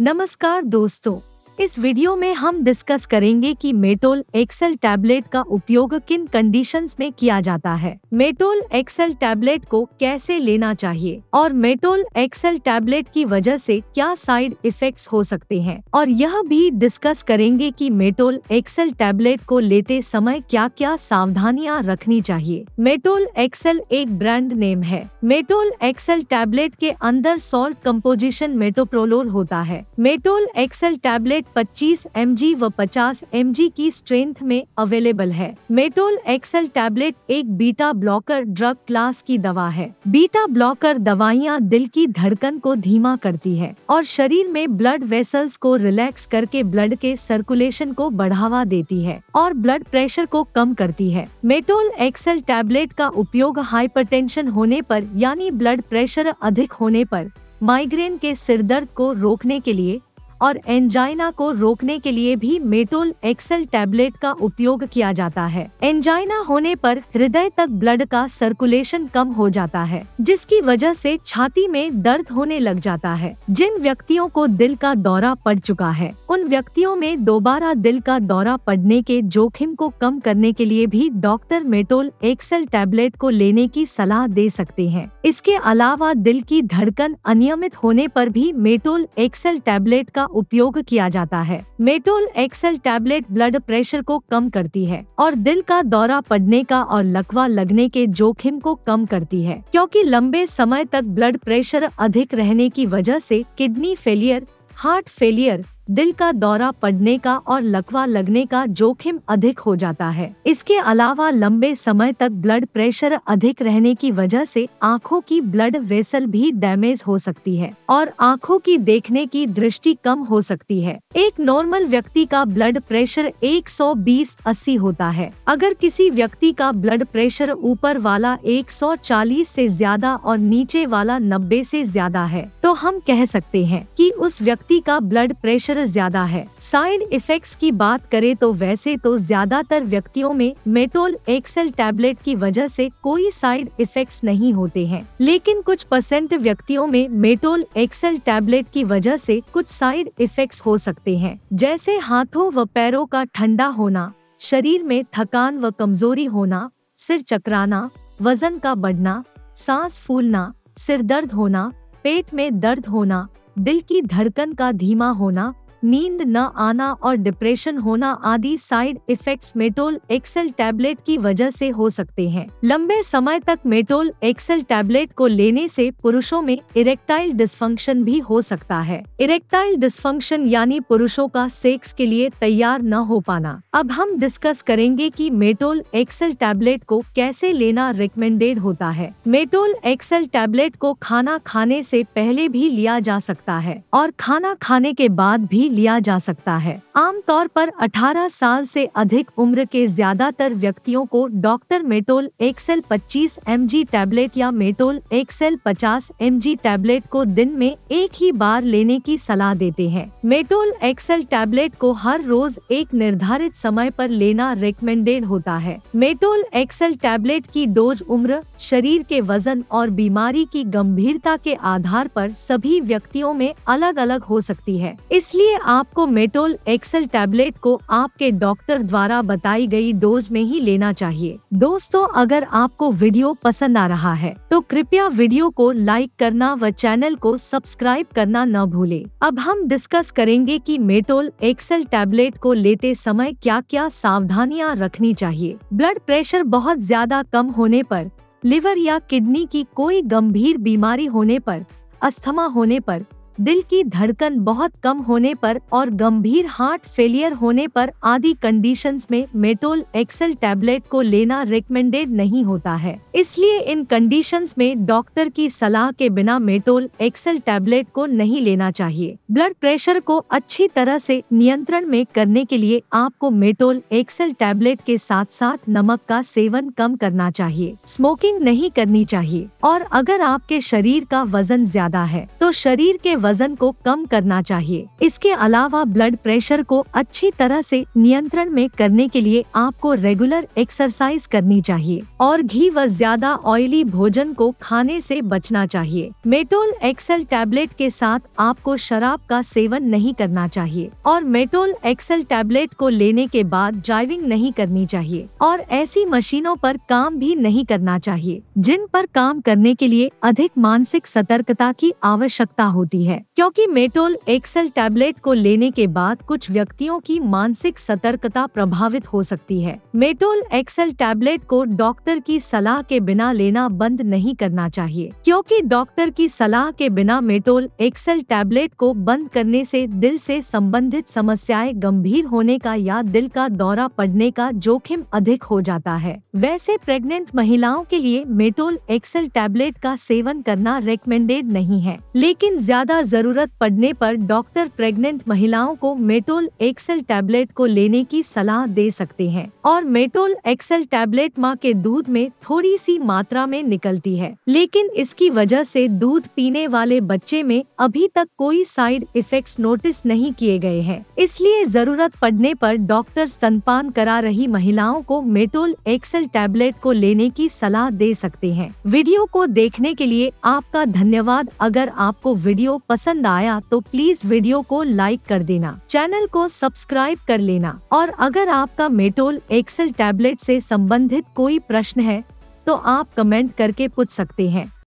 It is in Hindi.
नमस्कार दोस्तों इस वीडियो में हम डिस्कस करेंगे कि मेटोल एक्सेल टैबलेट का उपयोग किन कंडीशंस में किया जाता है मेटोल एक्सेल टैबलेट को कैसे लेना चाहिए और मेटोल एक्सेल टैबलेट की वजह से क्या साइड इफेक्ट्स हो सकते हैं और यह भी डिस्कस करेंगे कि मेटोल एक्सेल टैबलेट को लेते समय क्या क्या सावधानियाँ रखनी चाहिए मेटोल एक्सेल एक ब्रांड नेम है मेटोल एक्सेल टैबलेट के अंदर सॉल्ट कम्पोजिशन मेटोप्रोलोर होता है Metol XL tablet weight 25 M व 50 एम की स्ट्रेंथ में अवेलेबल है मेटोल एक्सेल टैबलेट एक बीटा ब्लॉकर ड्रग क्लास की दवा है बीटा ब्लॉकर दवाइयाँ दिल की धड़कन को धीमा करती है और शरीर में ब्लड वेसल्स को रिलैक्स करके ब्लड के सर्कुलेशन को बढ़ावा देती है और ब्लड प्रेशर को कम करती है मेटोल एक्सल टैबलेट का उपयोग हाइपरटेंशन होने पर यानी ब्लड प्रेशर अधिक होने पर माइग्रेन के सिरदर्द को रोकने के लिए और एंजाइना को रोकने के लिए भी मेटोल एक्सेल टैबलेट का उपयोग किया जाता है एंजाइना होने पर हृदय तक ब्लड का सर्कुलेशन कम हो जाता है जिसकी वजह से छाती में दर्द होने लग जाता है जिन व्यक्तियों को दिल का दौरा पड़ चुका है उन व्यक्तियों में दोबारा दिल का दौरा पड़ने के जोखिम को कम करने के लिए भी डॉक्टर मेटोल एक्सेल टैबलेट को लेने की सलाह दे सकते हैं इसके अलावा दिल की धड़कन अनियमित होने पर भी मेटोल एक्सेल टैबलेट का उपयोग किया जाता है Metol XL tablet blood pressure को कम करती है और दिल का दौरा पड़ने का और लकवा लगने के जोखिम को कम करती है क्योंकि लंबे समय तक ब्लड प्रेशर अधिक रहने की वजह से किडनी फेलियर हार्ट फेलियर दिल का दौरा पड़ने का और लकवा लगने का जोखिम अधिक हो जाता है इसके अलावा लंबे समय तक ब्लड प्रेशर अधिक रहने की वजह से आँखों की ब्लड वेसल भी डैमेज हो सकती है और आँखों की देखने की दृष्टि कम हो सकती है एक नॉर्मल व्यक्ति का ब्लड प्रेशर 120-80 होता है अगर किसी व्यक्ति का ब्लड प्रेशर ऊपर वाला 140 से ज्यादा और नीचे वाला 90 से ज्यादा है हम कह सकते हैं कि उस व्यक्ति का ब्लड प्रेशर ज्यादा है साइड इफेक्ट्स की बात करें तो वैसे तो ज्यादातर व्यक्तियों में मेटोल एक्सेल टैबलेट की वजह से कोई साइड इफेक्ट्स नहीं होते हैं लेकिन कुछ परसेंट व्यक्तियों में मेटोल एक्सेल टैबलेट की वजह से कुछ साइड इफेक्ट्स हो सकते हैं जैसे हाथों व पैरों का ठंडा होना शरीर में थकान व कमजोरी होना सिर चकराना वजन का बढ़ना सांस फूलना सिर दर्द होना पेट में दर्द होना दिल की धड़कन का धीमा होना नींद न आना और डिप्रेशन होना आदि side effects Metol XL tablet की वजह से हो सकते हैं लंबे समय तक मेटोल एक्सेल टैबलेट को लेने से पुरुषों में इरेक्टाइल डिस्फंक्शन भी हो सकता है इरेक्टाइल डिस्फंक्शन यानी पुरुषों का सेक्स के लिए तैयार न हो पाना अब हम डिस्कस करेंगे की मेटोल एक्सेल टैबलेट को कैसे लेना रिकमेंडेड होता है मेटोल एक्सेल टैबलेट को खाना खाने से पहले भी लिया जा सकता है और खाना खाने के बाद भी लिया जा सकता है आमतौर पर 18 साल से अधिक उम्र के ज्यादातर व्यक्तियों को doctor Metol XL 25 M tablet या मेटोल एक्सेल 50 एम टैबलेट को दिन में एक ही बार लेने की सलाह देते हैं मेटोल एक्सेल टैबलेट को हर रोज एक निर्धारित समय पर लेना रिकमेंडेड होता है मेटोल एक्सेल टैबलेट की डोज उम्र शरीर के वजन और बीमारी की गंभीरता के आधार पर सभी व्यक्तियों में अलग अलग हो सकती है इसलिए आपको मेटोल एक्सेल टैबलेट को आपके डॉक्टर द्वारा बताई गई डोज में ही लेना चाहिए दोस्तों अगर आपको वीडियो पसंद आ रहा है तो कृपया वीडियो को लाइक करना व चैनल को सब्सक्राइब करना न भूले अब हम डिस्कस करेंगे कि मेटोल एक्सेल टैबलेट को लेते समय क्या क्या सावधानियां रखनी चाहिए ब्लड प्रेशर बहुत ज्यादा कम होने पर लिवर या किडनी की कोई गंभीर बीमारी होने पर अस्थमा होने पर दिल की धड़कन बहुत कम होने पर और गंभीर हार्ट फेलियर होने पर आदि कंडीशंस में मेटोल एक्सेल टैबलेट को लेना रिकमेंडेड नहीं होता है इसलिए इन कंडीशंस में डॉक्टर की सलाह के बिना मेटोल एक्सेल टैबलेट को नहीं लेना चाहिए ब्लड प्रेशर को अच्छी तरह से नियंत्रण में करने के लिए आपको मेटोल एक्सेल टैबलेट के साथ साथ नमक का सेवन कम करना चाहिए स्मोकिंग नहीं करनी चाहिए और अगर आपके शरीर का वजन ज्यादा है तो शरीर के वजन को कम करना चाहिए इसके अलावा ब्लड प्रेशर को अच्छी तरह से नियंत्रण में करने के लिए आपको रेगुलर एक्सरसाइज करनी चाहिए और घी व ज्यादा ऑयली भोजन को खाने से बचना चाहिए मेटोल एक्सेल टैबलेट के साथ आपको शराब का सेवन नहीं करना चाहिए और मेटोल एक्सेल टैबलेट को लेने के बाद ड्राइविंग नहीं करनी चाहिए और ऐसी मशीनों पर काम भी नहीं करना चाहिए जिन पर काम करने के लिए अधिक मानसिक सतर्कता की आवश्यकता होती है है क्योंकि मेटोल एक्सेल टैबलेट को लेने के बाद कुछ व्यक्तियों की मानसिक सतर्कता प्रभावित हो सकती है मेटोल एक्सेल टैबलेट को डॉक्टर की सलाह के बिना लेना बंद नहीं करना चाहिए क्योंकि डॉक्टर की सलाह के बिना मेटोल एक्सेल टैबलेट को बंद करने से दिल से संबंधित समस्याएं गंभीर होने का या दिल का दौरा पड़ने का जोखिम अधिक हो जाता है वैसे प्रेग्नेंट महिलाओं के लिए मेटोल एक्सेल टैबलेट का सेवन करना रिकमेंडेड नहीं है लेकिन ज्यादा ज़रूरत पड़ने पर डॉक्टर प्रेग्नेंट महिलाओं को मेटोल एक्सेल टैबलेट को लेने की सलाह दे सकते हैं और मेटोल एक्सेल टैबलेट माँ के दूध में थोड़ी सी मात्रा में निकलती है लेकिन इसकी वजह से दूध पीने वाले बच्चे में अभी तक कोई साइड इफेक्ट्स नोटिस नहीं किए गए हैं इसलिए जरूरत पड़ने पर डॉक्टर स्तनपान करा रही महिलाओं को मेटोल एक्सेल टैबलेट को लेने की सलाह दे सकते हैं वीडियो को देखने के लिए आपका धन्यवाद अगर आपको वीडियो पसंद आया तो प्लीज वीडियो को लाइक कर देना चैनल को सब्सक्राइब कर लेना और अगर आपका मेटोल एक्सेल टैबलेट से संबंधित कोई प्रश्न है तो आप कमेंट करके पूछ सकते हैं